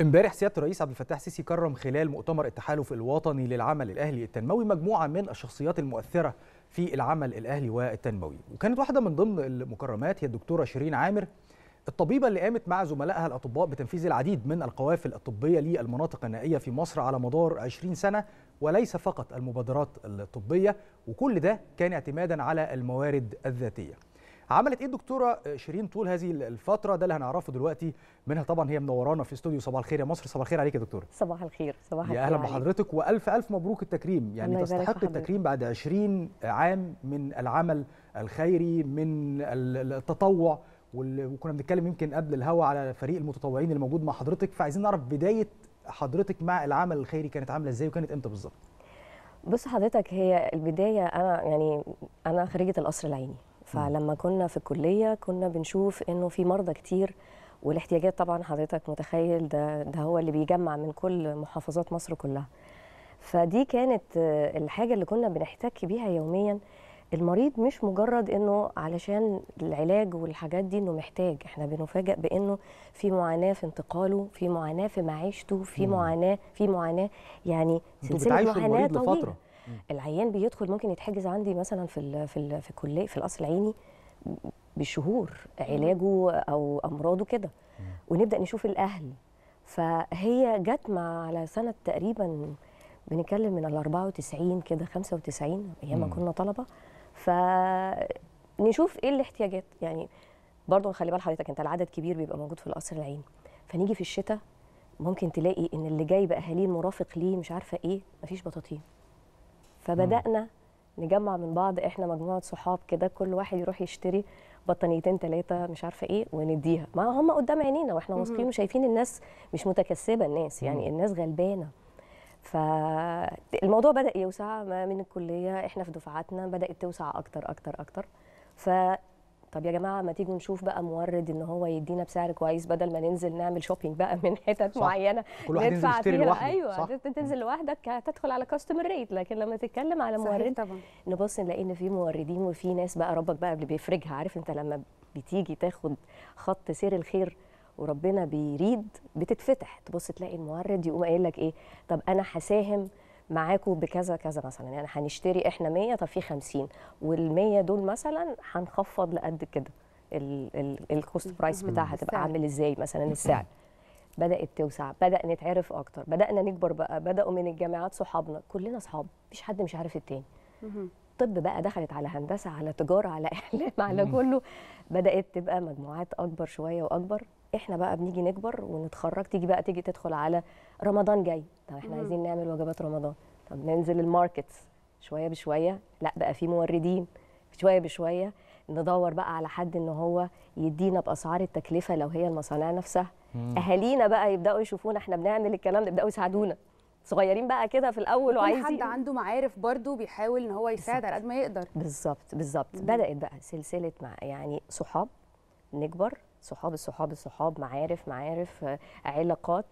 امبارح سياده الرئيس عبد الفتاح السيسي كرم خلال مؤتمر التحالف الوطني للعمل الاهلي التنموي مجموعه من الشخصيات المؤثره في العمل الاهلي والتنموي وكانت واحده من ضمن المكرمات هي الدكتوره شيرين عامر الطبيبه اللي قامت مع زملائها الاطباء بتنفيذ العديد من القوافل الطبيه للمناطق النائيه في مصر على مدار 20 سنه وليس فقط المبادرات الطبيه وكل ده كان اعتمادا على الموارد الذاتيه عملت ايه الدكتوره شيرين طول هذه الفتره ده اللي هنعرفه دلوقتي منها طبعا هي منورانا في استوديو صباح الخير يا مصر صباح الخير عليك يا دكتوره صباح الخير صباح الخير يا اهلا بحضرتك والف الف مبروك التكريم يعني تستحق التكريم بعد 20 عام من العمل الخيري من التطوع وكنا بنتكلم يمكن قبل الهوا على فريق المتطوعين اللي موجود مع حضرتك فعايزين نعرف بدايه حضرتك مع العمل الخيري كانت عامله ازاي وكانت امتى بالظبط بص حضرتك هي البدايه انا يعني انا خريجه القصر العيني فلما كنا في الكليه كنا بنشوف انه في مرضى كتير والاحتياجات طبعا حضرتك متخيل ده ده هو اللي بيجمع من كل محافظات مصر كلها فدي كانت الحاجه اللي كنا بنحتك بيها يوميا المريض مش مجرد انه علشان العلاج والحاجات دي انه محتاج احنا بنفاجئ بانه في معاناه في انتقاله في معاناه في معيشته في معاناه في معاناه يعني سلسله معاناه طويله العيان بيدخل ممكن يتحجز عندي مثلا في الـ في الـ في الكليه في القصر العيني بشهور علاجه او امراضه كده ونبدا نشوف الاهل فهي جت مع على سنه تقريبا بنتكلم من ال 94 كده 95 ايام ما كنا طلبه فنشوف ايه الاحتياجات يعني برضه خلي بال حضرتك انت العدد كبير بيبقى موجود في القصر العيني فنيجي في الشتاء ممكن تلاقي ان اللي جاي باهاليه المرافق ليه مش عارفه ايه مفيش بطاطين فبدانا نجمع من بعض احنا مجموعه صحاب كده كل واحد يروح يشتري بطانيتين ثلاثه مش عارفه ايه ونديها ما هم قدام عينينا واحنا واثقين وشايفين الناس مش متكسبه الناس يعني الناس غلبانه فالموضوع بدا يوسع من الكليه احنا في دفعاتنا بدات توسع اكتر اكتر اكتر ف طب يا جماعه ما تيجوا نشوف بقى مورد ان هو يدينا بسعر كويس بدل ما ننزل نعمل شوبينج بقى من حتت معينه كل واحد ينزل يشتري لوحده ايوه صح. تنزل لوحدك هتدخل على كاستمر ريت لكن لما تتكلم على مورد طبعا. نبص نلاقي ان في موردين وفي ناس بقى ربك بقى اللي بيفرجها عارف انت لما بتيجي تاخد خط سير الخير وربنا بيريد بتتفتح تبص تلاقي المورد يقوم قايل لك ايه طب انا هساهم معاكم بكذا كذا مثلا يعني هنشتري احنا 100 طب في 50 وال 100 دول مثلا هنخفض لقد كده الكوست برايس بتاعها هتبقى عامل ازاي مثلا السعر بدات توسع بدا نتعرف اكتر بدانا نكبر بقى بداوا من الجامعات صحابنا كلنا صحاب مفيش حد مش عارف التاني طب بقى دخلت على هندسه على تجاره على اعلام على كله بدات تبقى مجموعات اكبر شويه واكبر احنا بقى بنيجي نكبر ونتخرج تيجي بقى تيجي تدخل على رمضان جاي طب احنا مم. عايزين نعمل وجبات رمضان طب ننزل الماركتس شويه بشويه لا بقى في موردين شويه بشويه ندور بقى على حد ان هو يدينا باسعار التكلفه لو هي المصانع نفسها مم. اهالينا بقى يبداوا يشوفونا احنا بنعمل الكلام ده يبداوا يساعدونا صغيرين بقى كده في الاول وعايزين حد عنده معارف برضو بيحاول ان هو يساعد على قد ما يقدر بالظبط بالظبط بدات بقى سلسله مع يعني صحاب نكبر صحاب الصحاب الصحاب معارف معارف علاقات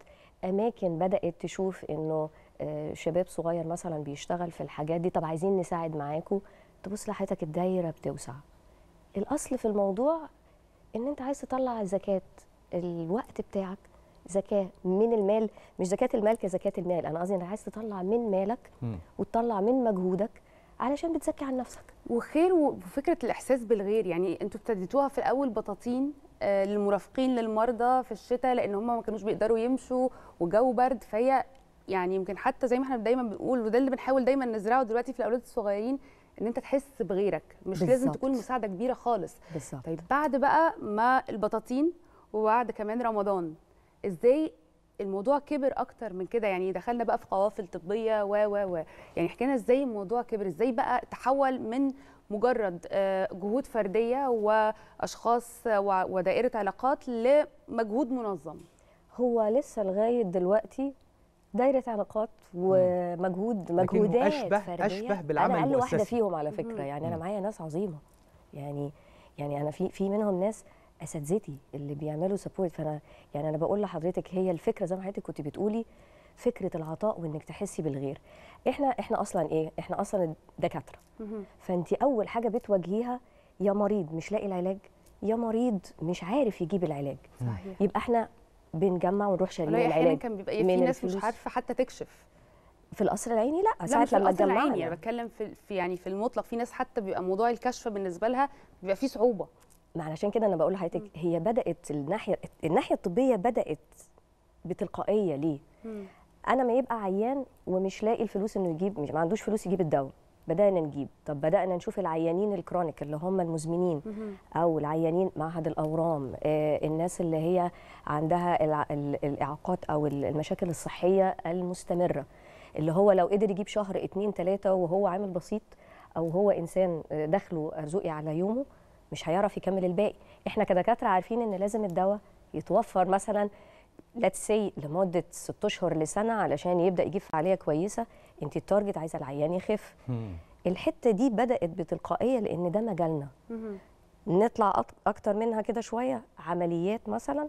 اماكن بدات تشوف انه آه، شباب صغير مثلا بيشتغل في الحاجات دي طب عايزين نساعد معاكوا تبص لحياتك الدايره بتوسع الاصل في الموضوع ان انت عايز تطلع زكاه الوقت بتاعك زكاه من المال مش زكاه المال كزكاه المال انا قصدي انك عايز تطلع من مالك وتطلع من مجهودك علشان بتزكي عن نفسك وخير وفكره الاحساس بالغير يعني انتوا ابتديتوها في الاول بطاطين آه، للمرافقين للمرضى في الشتاء لان هم ما كانوش بيقدروا يمشوا وجو برد فهي يعني يمكن حتى زي ما احنا دايما بنقول وده اللي بنحاول دايما نزرعه دلوقتي في الاولاد الصغيرين ان انت تحس بغيرك مش بالزبط. لازم تكون مساعده كبيره خالص بالزبط. طيب بعد بقى ما البطاطين وبعد كمان رمضان ازاي الموضوع كبر اكتر من كده يعني دخلنا بقى في قوافل طبيه و و و يعني حكينا ازاي الموضوع كبر ازاي بقى تحول من مجرد آه، جهود فرديه واشخاص ودائره علاقات لمجهود منظم هو لسه لغايه دلوقتي دايره علاقات ومجهود مجهودات أشبه فرديه اشبه بالعمل انا اقل واحده فيهم على فكره يعني انا معايا ناس عظيمه يعني يعني انا في في منهم ناس اساتذتي اللي بيعملوا سبورت فانا يعني انا بقول لحضرتك هي الفكره زي ما حضرتك كنت بتقولي فكره العطاء وانك تحسي بالغير احنا احنا اصلا ايه احنا اصلا دكاتره فانت اول حاجه بتواجهيها يا مريض مش لاقي العلاج يا مريض مش عارف يجيب العلاج صحيح. يبقى احنا بنجمع ونروح شاريين العلاج كان بيبقى في ناس مش عارفه حتى تكشف في القصر العيني لا ساعه لما القصر العيني انا بتكلم في يعني في المطلق في ناس حتى بيبقى موضوع الكشف بالنسبه لها بيبقى فيه صعوبه ما علشان كده انا بقول لحضرتك هي بدات الناحيه الناحيه الطبيه بدات بتلقائيه ليه انا ما يبقى عيان ومش لاقي الفلوس انه يجيب مش ما عندوش فلوس يجيب الدواء بدانا نجيب طب بدانا نشوف العيانين الكرونيك اللي هم المزمنين او العيانين معهد الاورام آه الناس اللي هي عندها الاعاقات او المشاكل الصحيه المستمره اللي هو لو قدر يجيب شهر اتنين تلاته وهو عامل بسيط او هو انسان آه، دخله ارزقي على يومه مش هيعرف يكمل الباقي احنا كدكاتره عارفين ان لازم الدواء يتوفر مثلا ليتس سي لمده 6 اشهر لسنه علشان يبدا يجيب فعاليه كويسه انت التارجت عايزه العيان يخف الحته دي بدات بتلقائيه لان ده مجالنا نطلع اكتر منها كده شويه عمليات مثلا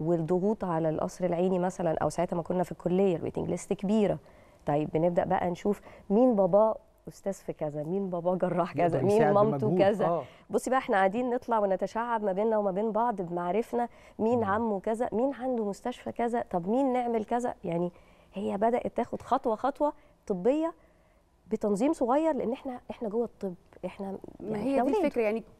والضغوط على القصر العيني مثلا او ساعتها ما كنا في الكليه الويتنج ليست كبيره طيب بنبدا بقى نشوف مين باباه استاذ في كذا مين بابا جراح كذا مين مامته كذا آه. بصي بقى احنا قاعدين نطلع ونتشعب ما بيننا وما بين بعض بمعرفنا مين عمه كذا مين عنده مستشفى كذا طب مين نعمل كذا يعني هي بدات تاخد خطوه خطوه طبيه بتنظيم صغير لان احنا احنا جوه الطب احنا ما يعني هي دي الفكره يعني